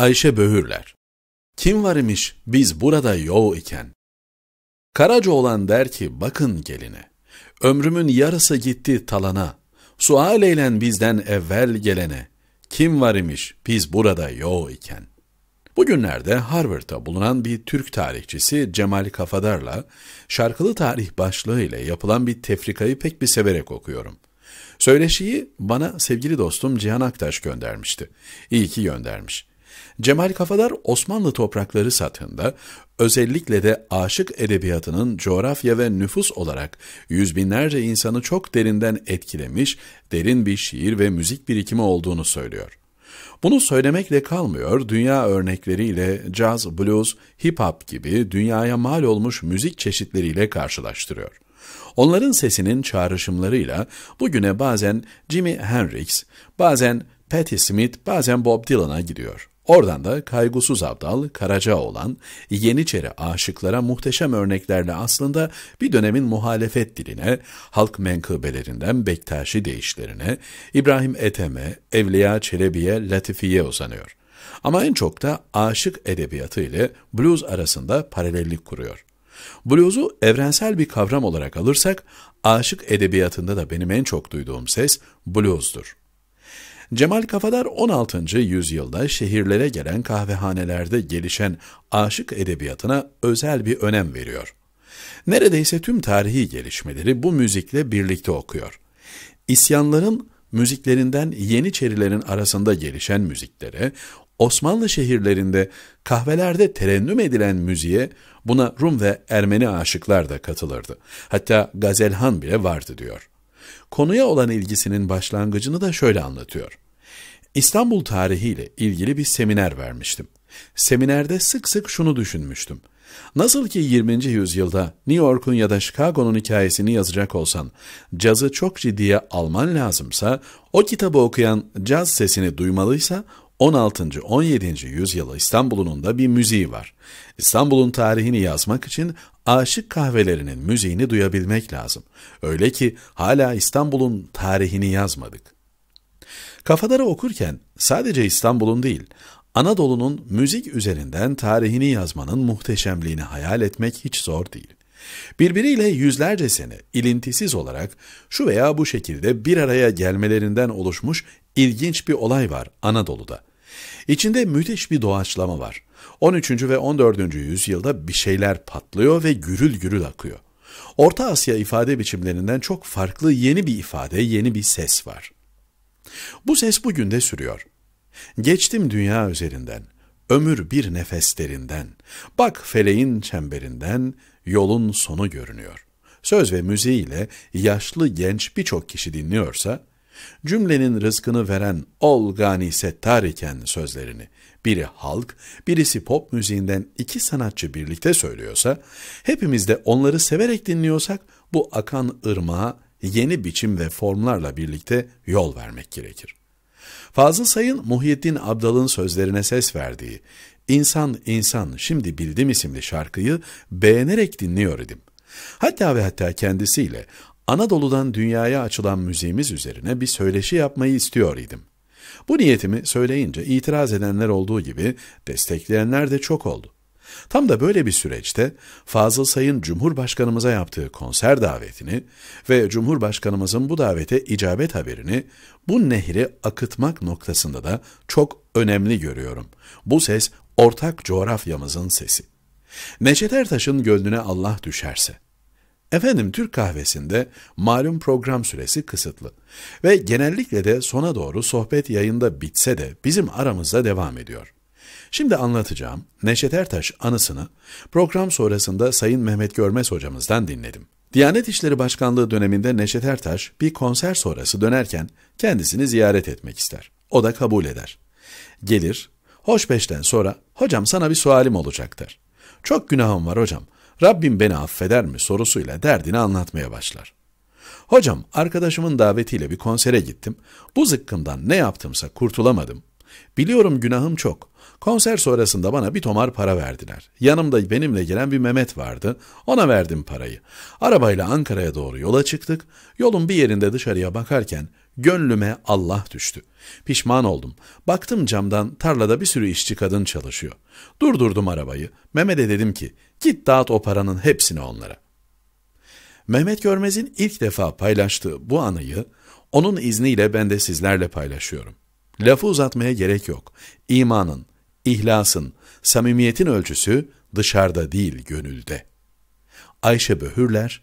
Ayşe Böhürler. Kim var imiş biz burada yo iken? Karaca olan der ki bakın geline. Ömrümün yarısı gitti talana. Sual eylen bizden evvel gelene. Kim var imiş biz burada yo iken? Bugünlerde Harvard'da bulunan bir Türk tarihçisi Cemal Kafadar'la şarkılı tarih başlığı ile yapılan bir tefrikayı pek bir severek okuyorum. Söyleşiyi bana sevgili dostum Cihan Aktaş göndermişti. İyi ki göndermiş. Cemal Kafadar Osmanlı toprakları satında özellikle de aşık edebiyatının coğrafya ve nüfus olarak yüz binlerce insanı çok derinden etkilemiş derin bir şiir ve müzik birikimi olduğunu söylüyor. Bunu söylemekle kalmıyor, dünya örnekleriyle caz, blues, hip-hop gibi dünyaya mal olmuş müzik çeşitleriyle karşılaştırıyor. Onların sesinin çağrışımlarıyla bugüne bazen Jimi Hendrix, bazen Patti Smith, bazen Bob Dylan'a gidiyor. Oradan da Kaygusuz Abdal, Karaca olan, Yeniçeri aşıklara muhteşem örneklerle aslında bir dönemin muhalefet diline, halk menkıbelerinden Bektaşi deyişlerine, İbrahim Ethem'e, Evliya Çelebi'ye, Latifi'ye uzanıyor. Ama en çok da aşık edebiyatı ile blues arasında paralellik kuruyor. Blues'u evrensel bir kavram olarak alırsak, aşık edebiyatında da benim en çok duyduğum ses blues'dur. Cemal Kafadar 16. yüzyılda şehirlere gelen kahvehanelerde gelişen aşık edebiyatına özel bir önem veriyor. Neredeyse tüm tarihi gelişmeleri bu müzikle birlikte okuyor. İsyanların müziklerinden Yeniçerilerin arasında gelişen müziklere, Osmanlı şehirlerinde kahvelerde terennüm edilen müziğe buna Rum ve Ermeni aşıklar da katılırdı. Hatta Gazelhan bile vardı diyor konuya olan ilgisinin başlangıcını da şöyle anlatıyor. İstanbul tarihiyle ilgili bir seminer vermiştim. Seminerde sık sık şunu düşünmüştüm. Nasıl ki 20. yüzyılda New York'un ya da Chicago'nun hikayesini yazacak olsan, cazı çok ciddiye alman lazımsa, o kitabı okuyan caz sesini duymalıysa, 16. 17. yüzyıla İstanbul'un da bir müziği var. İstanbul'un tarihini yazmak için aşık kahvelerinin müziğini duyabilmek lazım. Öyle ki hala İstanbul'un tarihini yazmadık. Kafaları okurken sadece İstanbul'un değil, Anadolu'nun müzik üzerinden tarihini yazmanın muhteşemliğini hayal etmek hiç zor değil. Birbiriyle yüzlerce sene ilintisiz olarak şu veya bu şekilde bir araya gelmelerinden oluşmuş ilginç bir olay var Anadolu'da. İçinde müthiş bir doğaçlama var. 13. ve 14. yüzyılda bir şeyler patlıyor ve gürül gürül akıyor. Orta Asya ifade biçimlerinden çok farklı yeni bir ifade, yeni bir ses var. Bu ses bugün de sürüyor. Geçtim dünya üzerinden, ömür bir nefes bak feleğin çemberinden, yolun sonu görünüyor. Söz ve müziğiyle yaşlı genç birçok kişi dinliyorsa, Cümlenin rızkını veren ol gani settar iken sözlerini biri halk, birisi pop müziğinden iki sanatçı birlikte söylüyorsa, hepimiz de onları severek dinliyorsak bu akan ırmağa yeni biçim ve formlarla birlikte yol vermek gerekir. Fazıl Say'ın Muhyiddin Abdal'ın sözlerine ses verdiği İnsan İnsan Şimdi Bildim isimli şarkıyı beğenerek dinliyor idim. Hatta ve hatta kendisiyle Anadolu'dan dünyaya açılan müziğimiz üzerine bir söyleşi yapmayı istiyor idim. Bu niyetimi söyleyince itiraz edenler olduğu gibi destekleyenler de çok oldu. Tam da böyle bir süreçte Fazıl Say'ın Cumhurbaşkanımıza yaptığı konser davetini ve Cumhurbaşkanımızın bu davete icabet haberini bu nehri akıtmak noktasında da çok önemli görüyorum. Bu ses ortak coğrafyamızın sesi. Neşet Ertaş'ın gönlüne Allah düşerse. Efendim Türk kahvesinde malum program süresi kısıtlı ve genellikle de sona doğru sohbet yayında bitse de bizim aramızda devam ediyor. Şimdi anlatacağım Neşet Ertaş anısını program sonrasında Sayın Mehmet Görmez hocamızdan dinledim. Diyanet İşleri Başkanlığı döneminde Neşet Ertaş bir konser sonrası dönerken kendisini ziyaret etmek ister. O da kabul eder. Gelir, hoşbeşten sonra hocam sana bir sualim olacak der. Çok günahım var hocam. Rabbim beni affeder mi sorusuyla derdini anlatmaya başlar. Hocam arkadaşımın davetiyle bir konsere gittim. Bu zıkkımdan ne yaptımsa kurtulamadım. Biliyorum günahım çok Konser sonrasında bana bir tomar para verdiler. Yanımda benimle gelen bir Mehmet vardı. Ona verdim parayı. Arabayla Ankara'ya doğru yola çıktık. Yolun bir yerinde dışarıya bakarken gönlüme Allah düştü. Pişman oldum. Baktım camdan tarlada bir sürü işçi kadın çalışıyor. Durdurdum arabayı. Mehmet'e dedim ki git dağıt o paranın hepsini onlara. Mehmet Görmez'in ilk defa paylaştığı bu anıyı onun izniyle ben de sizlerle paylaşıyorum. Lafı uzatmaya gerek yok. İmanın, İhlasın, samimiyetin ölçüsü dışarıda değil gönülde. Ayşe Böhürler